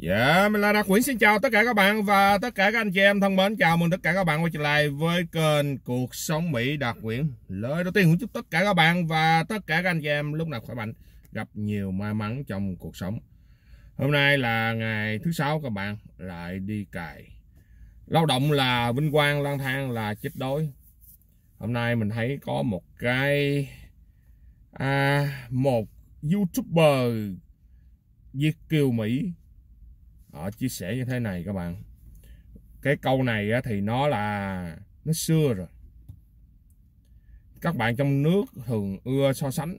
Dạ, yeah, mình là Đạt Nguyễn xin chào tất cả các bạn và tất cả các anh chị em thân mến. Chào mừng tất cả các bạn quay trở lại với kênh Cuộc Sống Mỹ Đạt Nguyễn. Lời đầu tiên cũng chúc tất cả các bạn và tất cả các anh chị em lúc nào khỏe mạnh, gặp nhiều may mắn trong cuộc sống. Hôm nay là ngày thứ sáu các bạn lại đi cày. Lao động là vinh quang, lang thang là chết đói. Hôm nay mình thấy có một cái à, một YouTuber Việt Kiều Mỹ họ chia sẻ như thế này các bạn cái câu này thì nó là nó xưa rồi các bạn trong nước thường ưa so sánh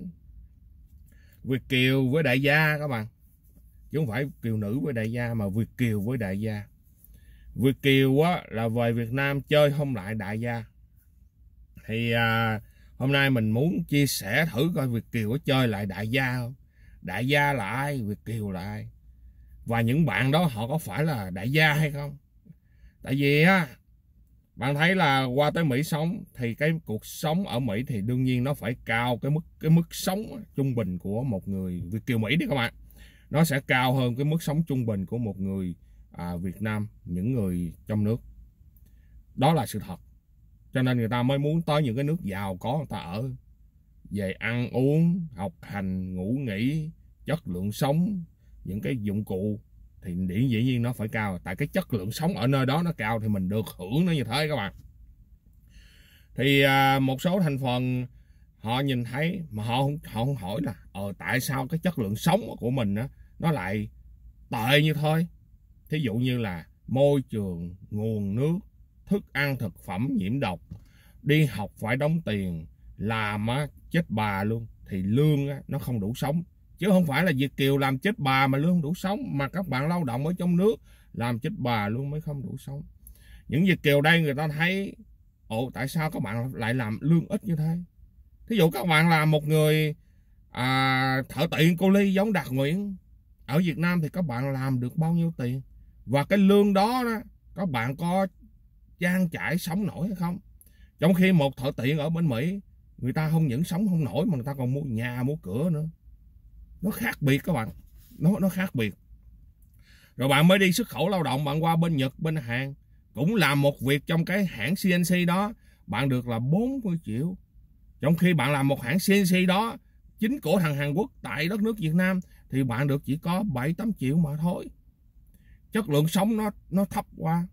Việt Kiều với đại gia các bạn chứ không phải Kiều nữ với đại gia mà Việt Kiều với đại gia Việt Kiều á, là về Việt Nam chơi không lại đại gia thì à, hôm nay mình muốn chia sẻ thử coi Việt Kiều có chơi lại đại gia không đại gia là ai Việt Kiều là ai và những bạn đó họ có phải là đại gia hay không tại vì á bạn thấy là qua tới Mỹ sống thì cái cuộc sống ở Mỹ thì đương nhiên nó phải cao cái mức cái mức sống trung bình của một người Việt kiều Mỹ đi các bạn nó sẽ cao hơn cái mức sống trung bình của một người à, Việt Nam những người trong nước đó là sự thật cho nên người ta mới muốn tới những cái nước giàu có người ta ở về ăn uống học hành ngủ nghỉ chất lượng sống những cái dụng cụ thì điện dĩ nhiên nó phải cao tại cái chất lượng sống ở nơi đó nó cao thì mình được hưởng nó như thế các bạn thì à, một số thành phần họ nhìn thấy mà họ không họ không hỏi là ờ tại sao cái chất lượng sống của mình á nó lại tệ như thôi thí dụ như là môi trường nguồn nước thức ăn thực phẩm nhiễm độc đi học phải đóng tiền làm á chết bà luôn thì lương á, nó không đủ sống chứ không phải là Việt kiều làm chết bà mà lương đủ sống mà các bạn lao động ở trong nước làm chết bà luôn mới không đủ sống những Việt kiều đây người ta thấy ồ tại sao các bạn lại làm lương ít như thế thí dụ các bạn là một người à, thợ tiện cô ly giống đạt nguyễn ở Việt Nam thì các bạn làm được bao nhiêu tiền và cái lương đó, đó các bạn có trang trải sống nổi hay không trong khi một thợ tiện ở bên Mỹ người ta không những sống không nổi mà người ta còn mua nhà mua cửa nữa nó khác biệt các bạn nó nó khác biệt rồi bạn mới đi xuất khẩu lao động bạn qua bên Nhật bên Hàn cũng làm một việc trong cái hãng CNC đó bạn được là 40 triệu trong khi bạn làm một hãng CNC đó chính của thằng Hàn Quốc tại đất nước Việt Nam thì bạn được chỉ có 7 tám triệu mà thôi chất lượng sống nó nó thấp quá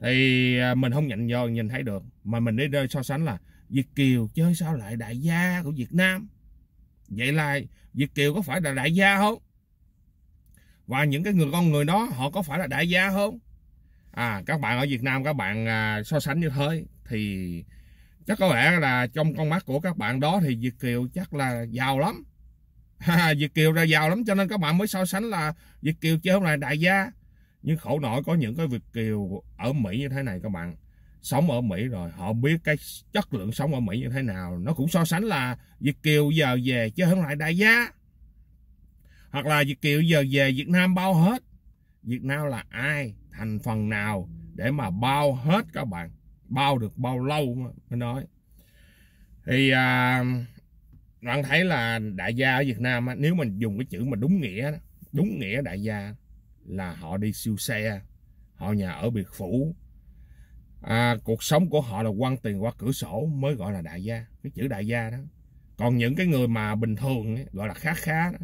thì à, mình không nhận do nhìn thấy được mà mình đi so sánh là Việt Kiều chơi sao lại đại gia của Việt Nam Vậy là Việt Kiều có phải là đại gia không? Và những cái người con người đó họ có phải là đại gia không? À các bạn ở Việt Nam các bạn à, so sánh như thế thì chắc có vẻ là trong con mắt của các bạn đó thì Việt Kiều chắc là giàu lắm. Việt Kiều ra giàu lắm cho nên các bạn mới so sánh là Việt Kiều chứ không là đại gia. Nhưng khổ nổi có những cái Việt Kiều ở Mỹ như thế này các bạn sống ở Mỹ rồi họ biết cái chất lượng sống ở Mỹ như thế nào nó cũng so sánh là Việt Kiều giờ về chứ không lại đại giá hoặc là Việt Kiều giờ về Việt Nam bao hết Việt Nam là ai thành phần nào để mà bao hết các bạn bao được bao lâu mới nói thì à, bạn thấy là đại gia ở Việt Nam nếu mình dùng cái chữ mà đúng nghĩa đúng nghĩa đại gia là họ đi siêu xe họ nhà ở biệt phủ à, cuộc sống của họ là quăng tiền qua cửa sổ mới gọi là đại gia cái chữ đại gia đó còn những cái người mà bình thường ấy, gọi là khá khá đó,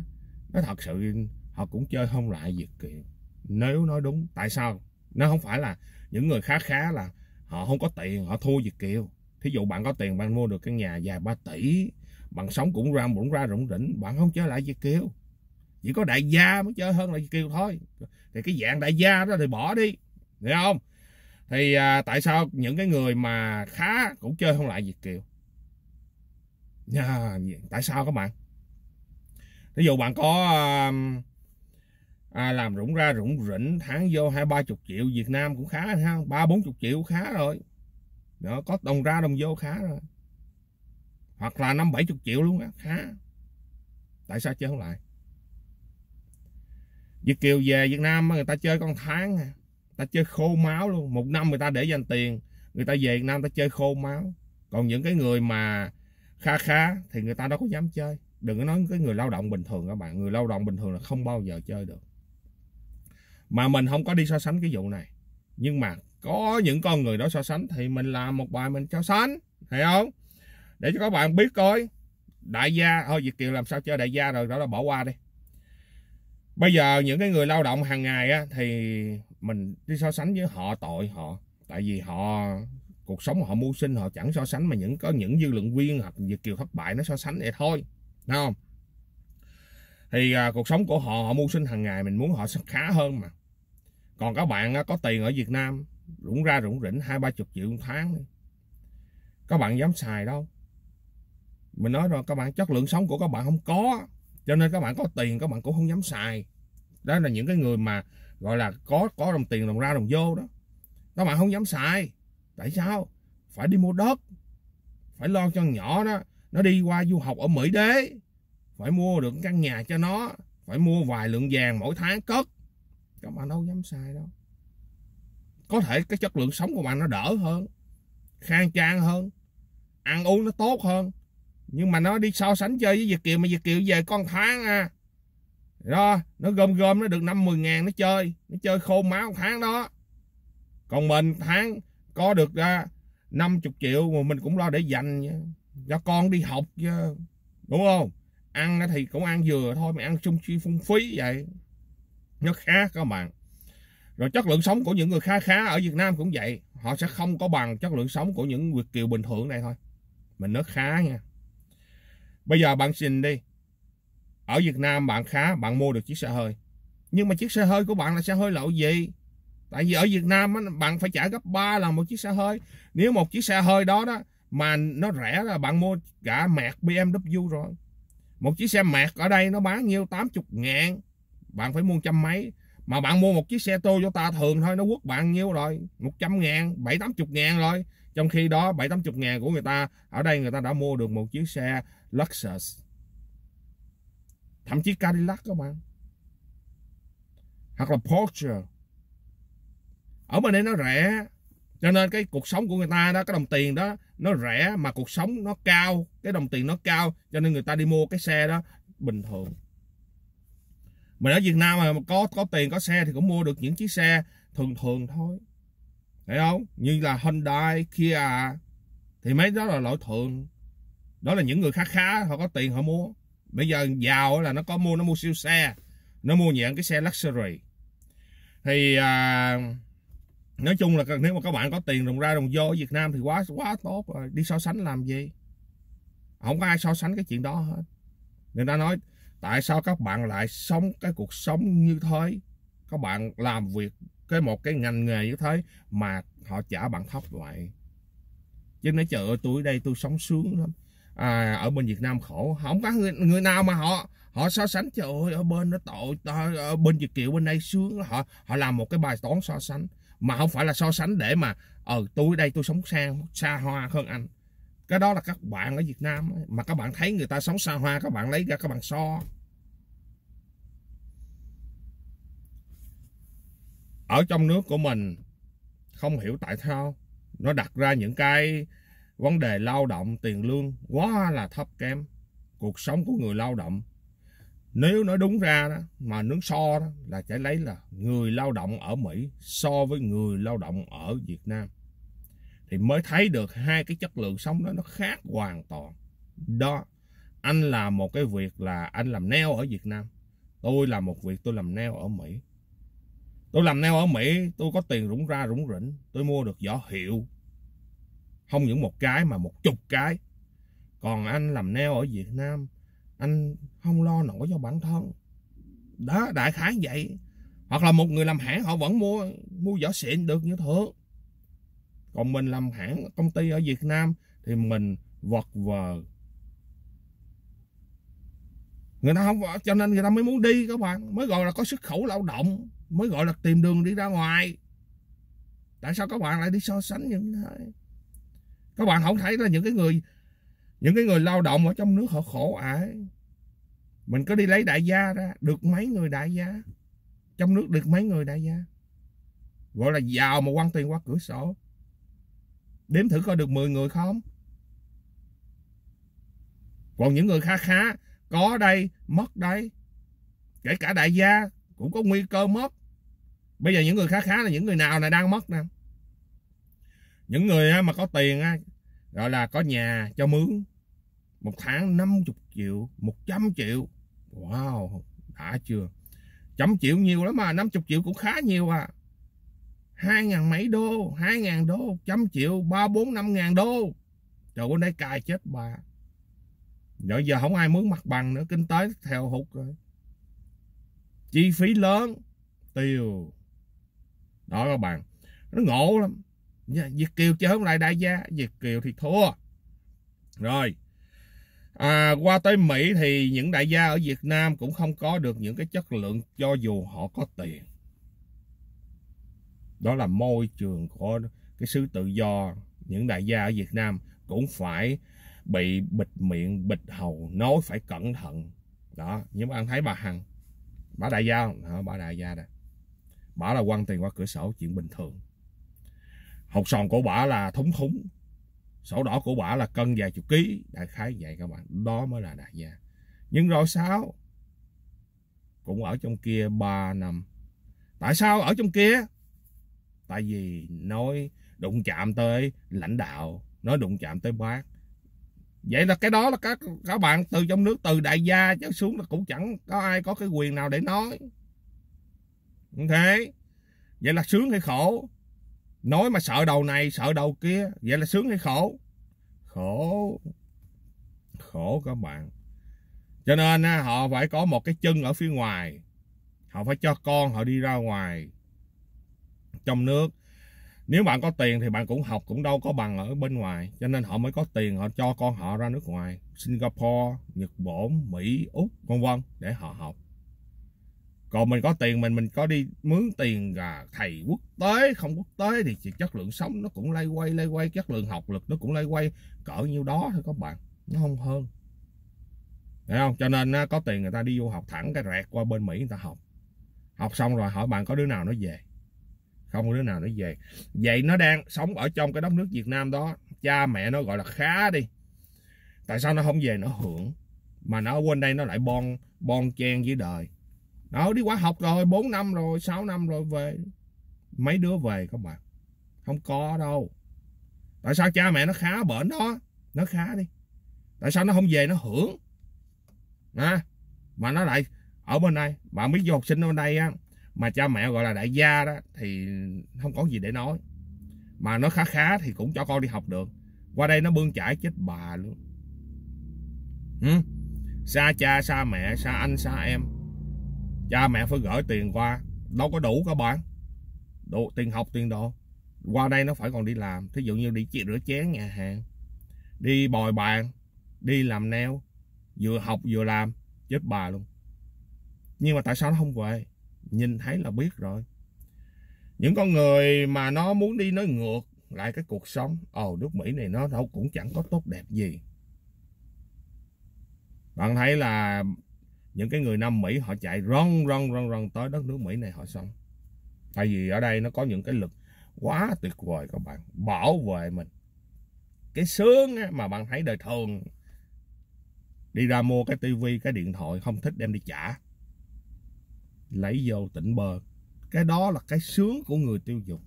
nó thật sự họ cũng chơi không lại việc kiện nếu nói đúng tại sao nó không phải là những người khá khá là họ không có tiền họ thua việt kiều thí dụ bạn có tiền bạn mua được căn nhà dài 3 tỷ bạn sống cũng ra cũng ra rủng rỉnh bạn không chơi lại việt kiều chỉ có đại gia mới chơi hơn là việt kiều thôi thì cái dạng đại gia đó thì bỏ đi hiểu không thì à, tại sao những cái người mà khá cũng chơi không lại Việt kiều à, tại sao các bạn ví dụ bạn có à, à, làm rủng ra rủng rỉnh tháng vô hai ba chục triệu Việt Nam cũng khá ha ba bốn chục triệu khá rồi đó có đồng ra đồng vô khá rồi hoặc là năm bảy chục triệu luôn á khá tại sao chơi không lại Việt kiều về Việt Nam người ta chơi con tháng ta chơi khô máu luôn một năm người ta để dành tiền người ta về Việt Nam ta chơi khô máu còn những cái người mà kha khá thì người ta đâu có dám chơi đừng có nói cái người lao động bình thường các bạn người lao động bình thường là không bao giờ chơi được mà mình không có đi so sánh cái vụ này nhưng mà có những con người đó so sánh thì mình làm một bài mình so sánh thấy không để cho các bạn biết coi đại gia thôi việt kiều làm sao chơi đại gia rồi đó là bỏ qua đi bây giờ những cái người lao động hàng ngày á, thì mình đi so sánh với họ tội họ tại vì họ cuộc sống họ mưu sinh họ chẳng so sánh mà những có những dư luận viên hoặc việt kiều thất bại nó so sánh vậy thôi đúng không thì à, cuộc sống của họ họ mưu sinh hàng ngày mình muốn họ khá hơn mà còn các bạn á, à, có tiền ở việt nam rủng ra rủng rỉnh hai ba chục triệu một tháng các bạn dám xài đâu mình nói rồi các bạn chất lượng sống của các bạn không có cho nên các bạn có tiền các bạn cũng không dám xài đó là những cái người mà gọi là có có đồng tiền đồng ra đồng vô đó các bạn không dám xài tại sao phải đi mua đất phải lo cho nhỏ đó nó đi qua du học ở mỹ đế phải mua được căn nhà cho nó phải mua vài lượng vàng mỗi tháng cất các bạn đâu dám xài đâu có thể cái chất lượng sống của bạn nó đỡ hơn khang trang hơn ăn uống nó tốt hơn nhưng mà nó đi so sánh chơi với Việt Kiều mà Việt Kiều về con tháng à đó nó gom gom nó được năm mười ngàn nó chơi nó chơi khô máu tháng đó còn mình tháng có được ra à, năm chục triệu mà mình cũng lo để dành cho con đi học chứ đúng không ăn thì cũng ăn dừa thôi mà ăn sung chi phung phí vậy nó khác các bạn rồi chất lượng sống của những người khá khá ở Việt Nam cũng vậy họ sẽ không có bằng chất lượng sống của những Việt kiều bình thường này thôi mình nó khá nha bây giờ bạn xin đi ở Việt Nam bạn khá bạn mua được chiếc xe hơi nhưng mà chiếc xe hơi của bạn là xe hơi lậu gì tại vì ở Việt Nam bạn phải trả gấp 3 lần một chiếc xe hơi nếu một chiếc xe hơi đó đó mà nó rẻ là bạn mua cả mẹt BMW rồi một chiếc xe mẹt ở đây nó bán nhiêu 80 ngàn bạn phải mua trăm mấy mà bạn mua một chiếc xe Toyota thường thôi nó quất bạn nhiêu rồi 100 ngàn 7 80 ngàn rồi trong khi đó 7 80 ngàn của người ta ở đây người ta đã mua được một chiếc xe Lexus thậm chí Cadillac các bạn hoặc là Porsche ở bên đây nó rẻ cho nên cái cuộc sống của người ta đó cái đồng tiền đó nó rẻ mà cuộc sống nó cao cái đồng tiền nó cao cho nên người ta đi mua cái xe đó bình thường mình ở Việt Nam mà có có tiền có xe thì cũng mua được những chiếc xe thường thường thôi thấy không như là Hyundai Kia thì mấy đó là loại thường đó là những người khá khá họ có tiền họ mua bây giờ giàu là nó có mua nó mua siêu xe nó mua những cái xe luxury thì à, nói chung là nếu mà các bạn có tiền đồng ra đồng vô ở Việt Nam thì quá quá tốt rồi đi so sánh làm gì không có ai so sánh cái chuyện đó hết người ta nói tại sao các bạn lại sống cái cuộc sống như thế các bạn làm việc cái một cái ngành nghề như thế mà họ trả bạn thấp vậy chứ nói trời ơi tôi đây tôi sống sướng lắm à, ở bên Việt Nam khổ không có người, người nào mà họ họ so sánh trời ơi ở bên nó tội ở bên Việt Kiều bên đây sướng họ họ làm một cái bài toán so sánh mà không phải là so sánh để mà ờ tôi đây tôi sống xa xa hoa hơn anh cái đó là các bạn ở Việt Nam ấy. mà các bạn thấy người ta sống xa hoa các bạn lấy ra các bạn so ở trong nước của mình không hiểu tại sao nó đặt ra những cái vấn đề lao động tiền lương quá là thấp kém cuộc sống của người lao động nếu nói đúng ra đó mà nướng so đó là sẽ lấy là người lao động ở Mỹ so với người lao động ở Việt Nam thì mới thấy được hai cái chất lượng sống đó nó khác hoàn toàn đó anh làm một cái việc là anh làm neo ở Việt Nam tôi làm một việc tôi làm neo ở Mỹ tôi làm neo ở Mỹ tôi có tiền rủng ra rủng rỉnh tôi mua được vỏ hiệu không những một cái mà một chục cái còn anh làm neo ở việt nam anh không lo nổi cho bản thân đó đại khái vậy hoặc là một người làm hãng họ vẫn mua mua vỏ xịn được như thường còn mình làm hãng công ty ở việt nam thì mình vật vờ người ta không cho nên người ta mới muốn đi các bạn mới gọi là có xuất khẩu lao động mới gọi là tìm đường đi ra ngoài tại sao các bạn lại đi so sánh những thế các bạn không thấy là những cái người những cái người lao động ở trong nước họ khổ ải mình có đi lấy đại gia ra được mấy người đại gia trong nước được mấy người đại gia gọi là giàu mà quăng tiền qua cửa sổ đếm thử coi được 10 người không còn những người kha khá có đây mất đây kể cả đại gia cũng có nguy cơ mất bây giờ những người kha khá là những người nào là đang mất nè những người mà có tiền gọi là có nhà cho mướn một tháng 50 triệu 100 triệu wow đã chưa trăm triệu nhiều lắm mà 50 triệu cũng khá nhiều à hai ngàn mấy đô hai ngàn đô trăm triệu ba bốn năm ngàn đô trời ơi đây cài chết bà giờ giờ không ai mướn mặt bằng nữa kinh tế theo hụt rồi chi phí lớn tiêu đó các bạn nó ngộ lắm Dạ, Việt Kiều chơi không lại đại gia Việt Kiều thì thua rồi à, qua tới Mỹ thì những đại gia ở Việt Nam cũng không có được những cái chất lượng cho dù họ có tiền đó là môi trường của cái sự tự do những đại gia ở Việt Nam cũng phải bị bịt miệng bịt hầu nói phải cẩn thận đó nhưng mà anh thấy bà Hằng bà đại gia không đó, bà đại gia đây bà là quăng tiền qua cửa sổ chuyện bình thường hột sòn của bả là thúng thúng sổ đỏ của bả là cân vài chục ký đại khái vậy các bạn đó mới là đại gia nhưng rồi sao cũng ở trong kia 3 năm tại sao ở trong kia tại vì nói đụng chạm tới lãnh đạo nói đụng chạm tới bác vậy là cái đó là các các bạn từ trong nước từ đại gia trở xuống là cũng chẳng có ai có cái quyền nào để nói như thế vậy là sướng hay khổ Nói mà sợ đầu này, sợ đầu kia, vậy là sướng hay khổ? Khổ. Khổ các bạn. Cho nên họ phải có một cái chân ở phía ngoài. Họ phải cho con họ đi ra ngoài. Trong nước. Nếu bạn có tiền thì bạn cũng học cũng đâu có bằng ở bên ngoài. Cho nên họ mới có tiền họ cho con họ ra nước ngoài. Singapore, Nhật Bản, Mỹ, Úc, vân vân để họ học còn mình có tiền mình mình có đi mướn tiền à, thầy quốc tế không quốc tế thì chất lượng sống nó cũng lay quay lay quay chất lượng học lực nó cũng lay quay cỡ nhiêu đó thôi các bạn nó không hơn Thấy không cho nên có tiền người ta đi du học thẳng cái rẹt qua bên mỹ người ta học học xong rồi hỏi bạn có đứa nào nó về không có đứa nào nó về vậy nó đang sống ở trong cái đất nước việt nam đó cha mẹ nó gọi là khá đi tại sao nó không về nó hưởng mà nó quên đây nó lại bon bon chen với đời đó đi qua học rồi 4 năm rồi 6 năm rồi về mấy đứa về các bạn không có đâu tại sao cha mẹ nó khá bển đó nó khá đi tại sao nó không về nó hưởng à, mà nó lại ở bên đây bạn biết du học sinh ở bên đây á mà cha mẹ gọi là đại gia đó thì không có gì để nói mà nó khá khá thì cũng cho con đi học được qua đây nó bươn chải chết bà luôn ừ? xa cha xa mẹ xa anh xa em cha mẹ phải gửi tiền qua đâu có đủ các bạn đủ tiền học tiền đồ qua đây nó phải còn đi làm thí dụ như đi chị rửa chén nhà hàng đi bồi bàn đi làm neo vừa học vừa làm chết bà luôn nhưng mà tại sao nó không về nhìn thấy là biết rồi những con người mà nó muốn đi nói ngược lại cái cuộc sống ồ nước mỹ này nó đâu cũng chẳng có tốt đẹp gì bạn thấy là những cái người Nam Mỹ họ chạy ron ron ron ron tới đất nước Mỹ này họ sống tại vì ở đây nó có những cái lực quá tuyệt vời các bạn bảo vệ mình cái sướng mà bạn thấy đời thường đi ra mua cái tivi cái điện thoại không thích đem đi trả lấy vô tỉnh bờ cái đó là cái sướng của người tiêu dùng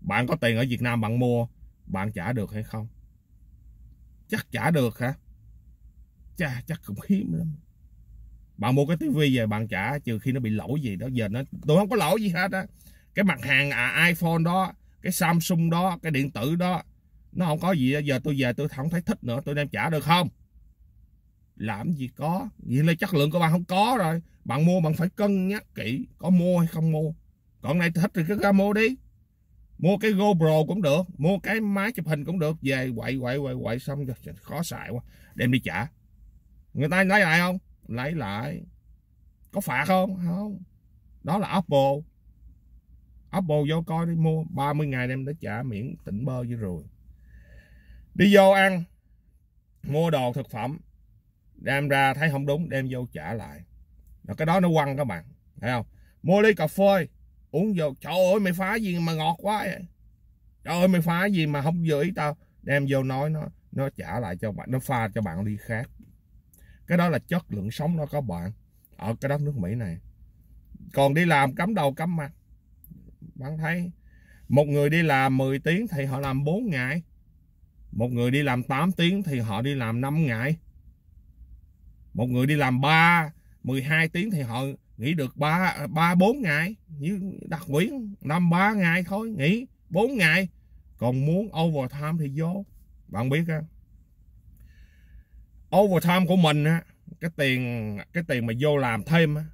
bạn có tiền ở Việt Nam bạn mua bạn trả được hay không chắc trả được hả cha chắc cũng hiếm lắm bạn mua cái tivi về bạn trả trừ khi nó bị lỗi gì đó giờ nó tôi không có lỗi gì hết á cái mặt hàng à, iphone đó cái samsung đó cái điện tử đó nó không có gì đó. giờ tôi về tôi không thấy thích nữa tôi đem trả được không làm gì có vậy là chất lượng của bạn không có rồi bạn mua bạn phải cân nhắc kỹ có mua hay không mua còn này thích thì cứ ra mua đi mua cái GoPro cũng được mua cái máy chụp hình cũng được về quậy quậy quậy quậy xong rồi khó xài quá đem đi trả người ta nói lại không lấy lại có phạt không không đó là apple apple vô coi đi mua 30 ngày em đã trả miễn tỉnh bơ với rồi đi vô ăn mua đồ thực phẩm đem ra thấy không đúng đem vô trả lại là cái đó nó quăng các bạn thấy không mua ly cà phê uống vô trời ơi mày phá gì mà ngọt quá vậy trời ơi mày phá gì mà không vừa ý tao đem vô nói nó nó trả lại cho bạn nó pha cho bạn đi khác cái đó là chất lượng sống nó có bạn ở cái đất nước mỹ này còn đi làm cấm đầu cấm mặt bạn thấy một người đi làm 10 tiếng thì họ làm 4 ngày một người đi làm 8 tiếng thì họ đi làm 5 ngày một người đi làm 3 12 tiếng thì họ nghỉ được 3 ba bốn ngày như đặc quyển năm ba ngày thôi nghỉ 4 ngày còn muốn overtime thì vô bạn biết không overtime của mình á cái tiền cái tiền mà vô làm thêm á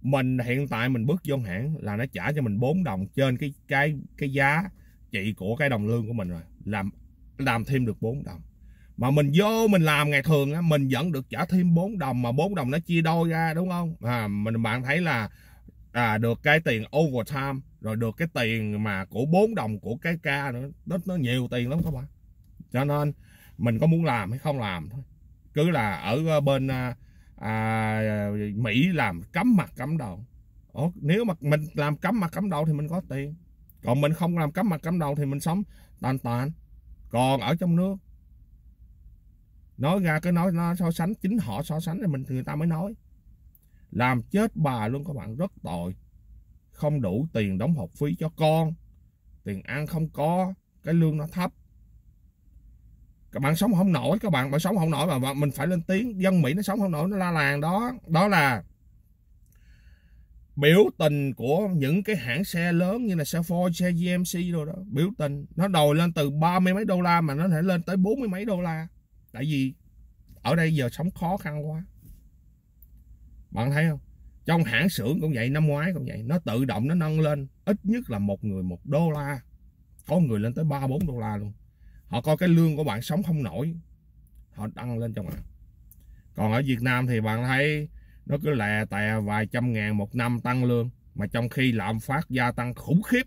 mình hiện tại mình bước vô hãng là nó trả cho mình 4 đồng trên cái cái cái giá trị của cái đồng lương của mình rồi làm làm thêm được 4 đồng mà mình vô mình làm ngày thường á mình vẫn được trả thêm 4 đồng mà 4 đồng nó chia đôi ra đúng không à mình bạn thấy là à, được cái tiền overtime rồi được cái tiền mà của 4 đồng của cái ca nữa nó, nó nhiều tiền lắm các bạn cho nên mình có muốn làm hay không làm thôi cứ là ở ờ, bên à, à, Mỹ làm cấm mặt cấm đầu Ủa, nếu mà mình làm cấm mặt cấm đầu thì mình có tiền còn mình không làm cấm mặt cấm đầu thì mình sống tàn tàn còn ở trong nước nói ra cái nói nó so sánh chính họ so sánh thì mình người ta mới nói làm chết bà luôn các bạn rất tội không đủ tiền đóng học phí cho con tiền ăn không có cái lương nó thấp các bạn sống không nổi các bạn bạn sống không nổi mà mình phải lên tiếng dân mỹ nó sống không nổi nó la làng đó đó là biểu tình của những cái hãng xe lớn như là xe Ford, xe GMC rồi đó, biểu tình nó đòi lên từ ba mươi mấy đô la mà nó thể lên tới bốn mươi mấy đô la. Tại vì ở đây giờ sống khó khăn quá. Bạn thấy không? Trong hãng xưởng cũng vậy, năm ngoái cũng vậy, nó tự động nó nâng lên ít nhất là một người một đô la. Có người lên tới ba bốn đô la luôn họ coi cái lương của bạn sống không nổi họ đăng lên cho bạn còn ở Việt Nam thì bạn thấy nó cứ lè tè vài trăm ngàn một năm tăng lương mà trong khi lạm phát gia tăng khủng khiếp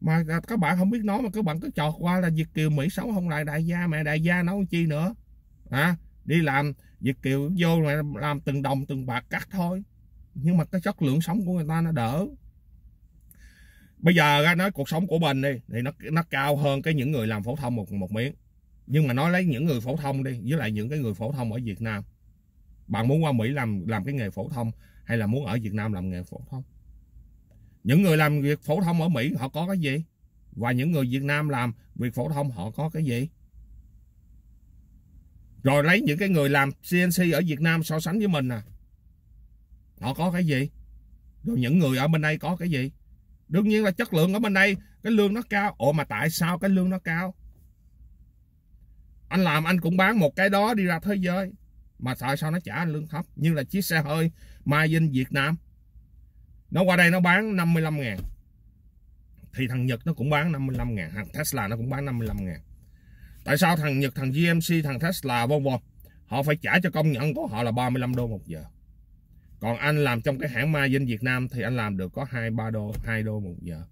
mà các bạn không biết nói mà các bạn cứ chọt qua là Việt Kiều Mỹ sống không lại đại gia mẹ đại gia nấu chi nữa hả à, đi làm Việt Kiều vô mà làm từng đồng từng bạc cắt thôi nhưng mà cái chất lượng sống của người ta nó đỡ bây giờ ra nói cuộc sống của mình đi thì nó nó cao hơn cái những người làm phổ thông một một miếng nhưng mà nói lấy những người phổ thông đi với lại những cái người phổ thông ở Việt Nam bạn muốn qua Mỹ làm làm cái nghề phổ thông hay là muốn ở Việt Nam làm nghề phổ thông những người làm việc phổ thông ở Mỹ họ có cái gì và những người Việt Nam làm việc phổ thông họ có cái gì rồi lấy những cái người làm CNC ở Việt Nam so sánh với mình à họ có cái gì rồi những người ở bên đây có cái gì đương nhiên là chất lượng ở bên đây cái lương nó cao ồ mà tại sao cái lương nó cao anh làm anh cũng bán một cái đó đi ra thế giới mà tại sao nó trả anh lương thấp như là chiếc xe hơi Mai in Việt Nam nó qua đây nó bán 55 ngàn thì thằng Nhật nó cũng bán 55 ngàn thằng Tesla nó cũng bán 55 ngàn tại sao thằng Nhật thằng GMC thằng Tesla vân vân họ phải trả cho công nhận của họ là 35 đô một giờ còn anh làm trong cái hãng ma dinh Việt Nam thì anh làm được có hai ba đô hai đô một giờ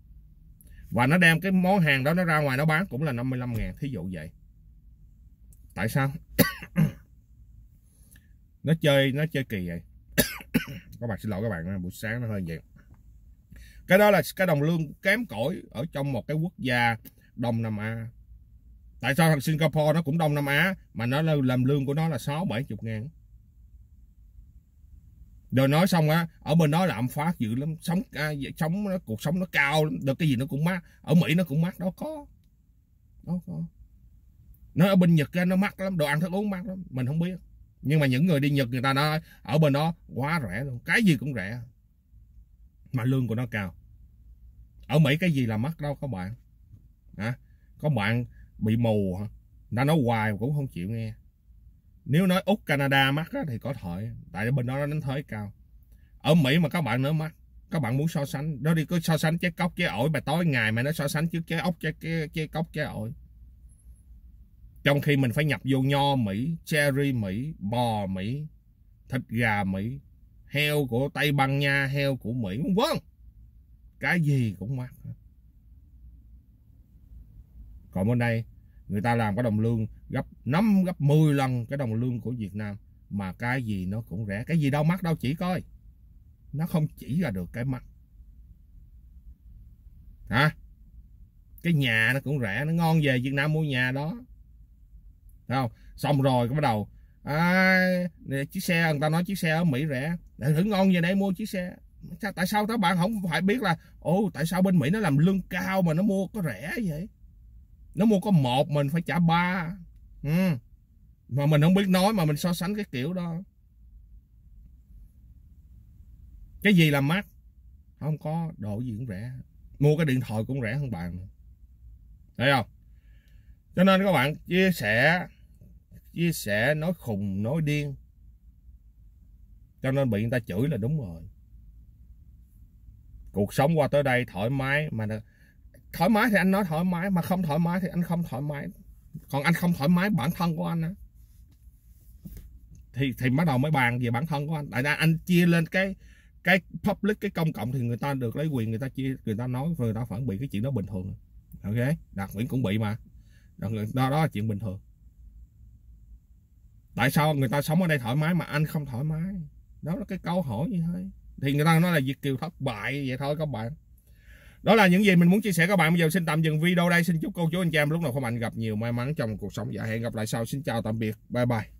và nó đem cái món hàng đó nó ra ngoài nó bán cũng là 55 ngàn thí dụ vậy tại sao nó chơi nó chơi kỳ vậy các bạn xin lỗi các bạn buổi sáng nó hơi vậy cái đó là cái đồng lương kém cỏi ở trong một cái quốc gia Đông Nam Á tại sao thằng Singapore nó cũng Đông Nam Á mà nó làm lương của nó là sáu bảy chục ngàn rồi nói xong á ở bên đó là lạm phát dữ lắm sống à, sống nó cuộc sống nó cao lắm được cái gì nó cũng mắc ở mỹ nó cũng mắc đó có đó có nó ở bên nhật á nó mắc lắm đồ ăn thức uống mắc lắm mình không biết nhưng mà những người đi nhật người ta nói ở bên đó quá rẻ luôn cái gì cũng rẻ mà lương của nó cao ở mỹ cái gì là mắc đâu các bạn hả à, có bạn bị mù hả nó nói hoài cũng không chịu nghe nếu nói úc canada mắc á, thì có thể tại bên đó nó đánh thuế cao ở mỹ mà các bạn nữa mắc các bạn muốn so sánh đó đi cứ so sánh trái cốc trái ổi mà tối ngày mà nó so sánh trước trái ốc trái, trái, trái cốc trái ổi trong khi mình phải nhập vô nho mỹ cherry mỹ bò mỹ thịt gà mỹ heo của tây ban nha heo của mỹ vân vân cái gì cũng mắc còn bên đây người ta làm cái đồng lương gấp 5 gấp 10 lần cái đồng lương của Việt Nam mà cái gì nó cũng rẻ cái gì đâu mắt đâu chỉ coi nó không chỉ ra được cái mắt hả cái nhà nó cũng rẻ nó ngon về Việt Nam mua nhà đó Thấy không xong rồi cái bắt đầu à, chiếc xe người ta nói chiếc xe ở Mỹ rẻ để thử ngon về đây mua chiếc xe sao, tại sao các bạn không phải biết là ô tại sao bên Mỹ nó làm lương cao mà nó mua có rẻ vậy nó mua có một mình phải trả ba ừ. mà mình không biết nói mà mình so sánh cái kiểu đó cái gì làm mát không có độ gì cũng rẻ mua cái điện thoại cũng rẻ hơn bạn thấy không cho nên các bạn chia sẻ chia sẻ nói khùng nói điên cho nên bị người ta chửi là đúng rồi cuộc sống qua tới đây thoải mái mà thoải mái thì anh nói thoải mái mà không thoải mái thì anh không thoải mái còn anh không thoải mái bản thân của anh á thì thì bắt đầu mới bàn về bản thân của anh tại ra anh chia lên cái cái public cái công cộng thì người ta được lấy quyền người ta chia người ta nói người ta phản biện cái chuyện đó bình thường ok đạt nguyễn cũng bị mà đó, đó đó là chuyện bình thường tại sao người ta sống ở đây thoải mái mà anh không thoải mái đó là cái câu hỏi như thế thì người ta nói là việt kiều thất bại vậy thôi các bạn đó là những gì mình muốn chia sẻ các bạn bây giờ xin tạm dừng video đây xin chúc cô chú anh chị em lúc nào không mạnh gặp nhiều may mắn trong cuộc sống và dạ, hẹn gặp lại sau xin chào tạm biệt bye bye